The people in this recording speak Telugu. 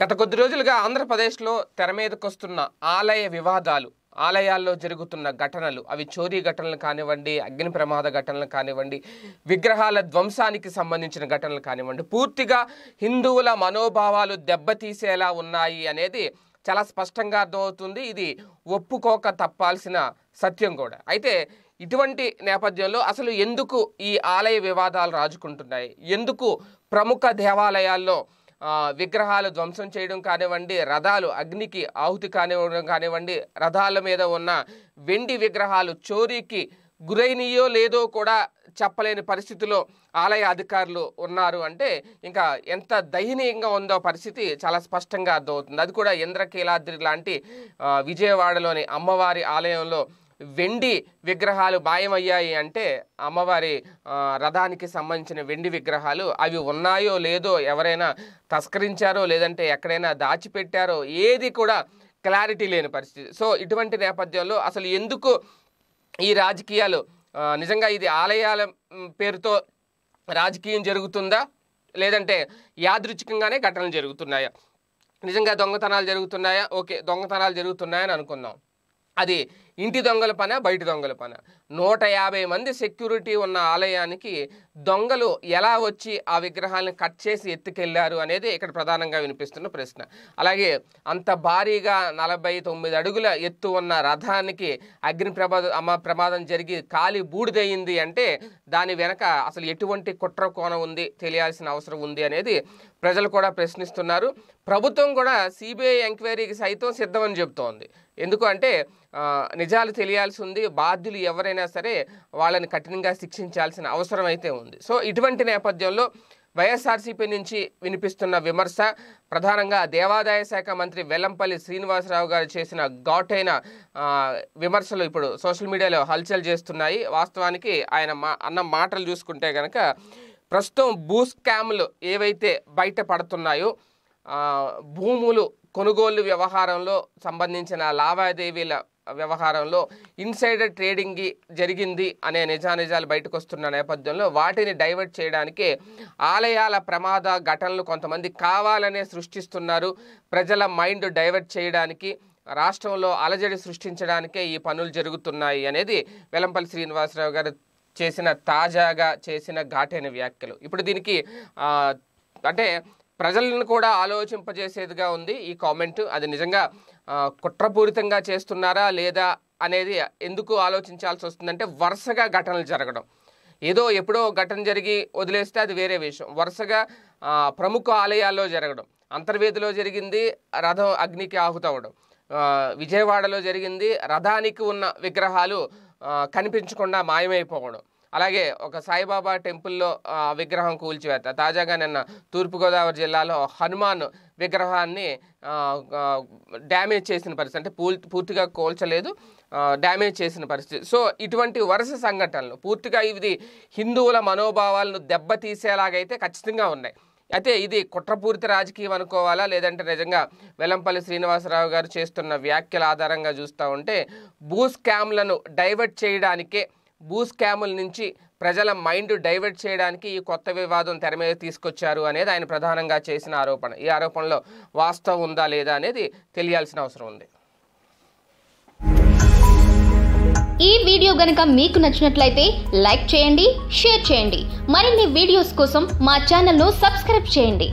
గత కొద్ది రోజులుగా ఆంధ్రప్రదేశ్లో తెర మీదకొస్తున్న ఆలయ వివాదాలు ఆలయాల్లో జరుగుతున్న ఘటనలు అవి చోరీ ఘటనలు కానివ్వండి అగ్ని ప్రమాద ఘటనలు కానివ్వండి విగ్రహాల ధ్వంసానికి సంబంధించిన ఘటనలు కానివ్వండి పూర్తిగా హిందువుల మనోభావాలు దెబ్బతీసేలా ఉన్నాయి అనేది చాలా స్పష్టంగా అర్థమవుతుంది ఇది ఒప్పుకోక తప్పాల్సిన సత్యం కూడా అయితే ఇటువంటి నేపథ్యంలో అసలు ఎందుకు ఈ ఆలయ వివాదాలు రాజుకుంటున్నాయి ఎందుకు ప్రముఖ దేవాలయాల్లో విగ్రహాలు ధ్వంసం చేయడం కానివ్వండి రథాలు అగ్నికి ఆహుతి కానివ్వడం కానివ్వండి రథాల మీద ఉన్న వెండి విగ్రహాలు చోరీకి గురైనయో లేదో కూడా చెప్పలేని పరిస్థితిలో ఆలయ అధికారులు ఉన్నారు అంటే ఇంకా ఎంత దయనీయంగా ఉందో పరిస్థితి చాలా స్పష్టంగా అర్థమవుతుంది అది కూడా ఇంద్రకీలాద్రి లాంటి విజయవాడలోని అమ్మవారి ఆలయంలో వెండి విగ్రహాలు మాయమయ్యాయి అంటే అమ్మవారి రథానికి సంబంధించిన వెండి విగ్రహాలు అవి ఉన్నాయో లేదో ఎవరైనా తస్కరించారో లేదంటే ఎక్కడైనా దాచిపెట్టారో ఏది కూడా క్లారిటీ లేని పరిస్థితి సో ఇటువంటి నేపథ్యంలో అసలు ఎందుకు ఈ రాజకీయాలు నిజంగా ఇది ఆలయాల పేరుతో రాజకీయం జరుగుతుందా లేదంటే యాదృచ్ఛికంగానే ఘటనలు జరుగుతున్నాయా నిజంగా దొంగతనాలు జరుగుతున్నాయా ఓకే దొంగతనాలు జరుగుతున్నాయని అనుకుందాం అది ఇంటి దొంగల పన బయట దొంగల పన నూట యాభై మంది సెక్యూరిటీ ఉన్న ఆలయానికి దొంగలు ఎలా వచ్చి ఆ విగ్రహాలను కట్ చేసి ఎత్తుకెళ్లారు అనేది ఇక్కడ ప్రధానంగా వినిపిస్తున్న ప్రశ్న అలాగే అంత భారీగా నలభై తొమ్మిది అడుగుల ఎత్తు ఉన్న రథానికి అగ్ని ప్రమాద ప్రమాదం జరిగి కాలి బూడిదయింది అంటే దాని వెనక అసలు ఎటువంటి కుట్ర కోణం ఉంది తెలియాల్సిన అవసరం ఉంది అనేది ప్రజలు కూడా ప్రశ్నిస్తున్నారు ప్రభుత్వం కూడా సిబిఐ ఎంక్వైరీకి సైతం సిద్ధమని చెబుతోంది ఎందుకు అంటే నిజాలు తెలియాల్సి ఉంది బాధ్యులు ఎవరైనా సరే వాళ్ళని కఠినంగా శిక్షించాల్సిన అవసరం అయితే ఉంది సో ఇటువంటి నేపథ్యంలో వైఎస్ఆర్సీపీ నుంచి వినిపిస్తున్న విమర్శ ప్రధానంగా దేవాదాయ శాఖ మంత్రి వెల్లంపల్లి శ్రీనివాసరావు గారు చేసిన ఘాటైన విమర్శలు ఇప్పుడు సోషల్ మీడియాలో హల్చల్ చేస్తున్నాయి వాస్తవానికి ఆయన మా అన్న మాటలు చూసుకుంటే కనుక ప్రస్తుతం భూ స్కామ్లు ఏవైతే బయట పడుతున్నాయో భూములు కొనుగోలు వ్యవహారంలో సంబంధించిన లావాదేవీల వ్యవహారంలో ఇన్సైడర్ ట్రేడింగ్ జరిగింది అనే నిజానిజాలు బయటకు వస్తున్న నేపథ్యంలో వాటిని డైవర్ట్ చేయడానికి ఆలయాల ప్రమాద ఘటనలు కొంతమంది కావాలనే సృష్టిస్తున్నారు ప్రజల మైండ్ డైవర్ట్ చేయడానికి రాష్ట్రంలో అలజడి సృష్టించడానికే ఈ పనులు జరుగుతున్నాయి అనేది వెలంపల్లి శ్రీనివాసరావు గారు చేసిన తాజాగా చేసిన ఘాటైన వ్యాఖ్యలు ఇప్పుడు దీనికి అంటే ప్రజలను కూడా ఆలోచింపజేసేదిగా ఉంది ఈ కామెంట్ అది నిజంగా కుట్రపూరితంగా చేస్తున్నారా లేదా అనేది ఎందుకు ఆలోచించాల్సి వస్తుందంటే వరుసగా ఘటనలు జరగడం ఏదో ఎప్పుడో ఘటన జరిగి వదిలేస్తే అది వేరే విషయం వరుసగా ప్రముఖ ఆలయాల్లో జరగడం అంతర్వేదిలో జరిగింది రథం అగ్నికి ఆహుతవడం విజయవాడలో జరిగింది రథానికి ఉన్న విగ్రహాలు కనిపించకుండా మాయమైపోవడం అలాగే ఒక సాయిబాబా టెంపుల్లో విగ్రహం కూల్చివేత తాజాగా నిన్న తూర్పుగోదావరి జిల్లాలో హనుమాన్ విగ్రహాన్ని డ్యామేజ్ చేసిన పరిస్థితి అంటే పూర్తిగా కోల్చలేదు డ్యామేజ్ చేసిన పరిస్థితి సో ఇటువంటి వరుస సంఘటనలు పూర్తిగా ఇవి హిందువుల మనోభావాలను దెబ్బతీసేలాగైతే ఖచ్చితంగా ఉన్నాయి అయితే ఇది కుట్రపూరిత రాజకీయం అనుకోవాలా లేదంటే నిజంగా వెల్లంపల్లి శ్రీనివాసరావు గారు చేస్తున్న వ్యాఖ్యల ఆధారంగా చూస్తూ ఉంటే భూ స్కామ్లను డైవర్ట్ చేయడానికే భూ స్కాముల నుంచి ప్రజల మైండ్ డైవర్ట్ చేయడానికి ఈ కొత్త వివాదం తెర మీద తీసుకొచ్చారు అనేది ఆయన ప్రధానంగా చేసిన ఆరోపణ ఈ ఆరోపణలో వాస్తవం ఉందా లేదా అనేది తెలియాల్సిన అవసరం ఉంది ఈ వీడియో గనక మీకు నచ్చినట్లయితే లైక్ చేయండి షేర్ చేయండి మరిన్ని వీడియోస్ కోసం మా ఛానల్ను సబ్స్క్రైబ్ చేయండి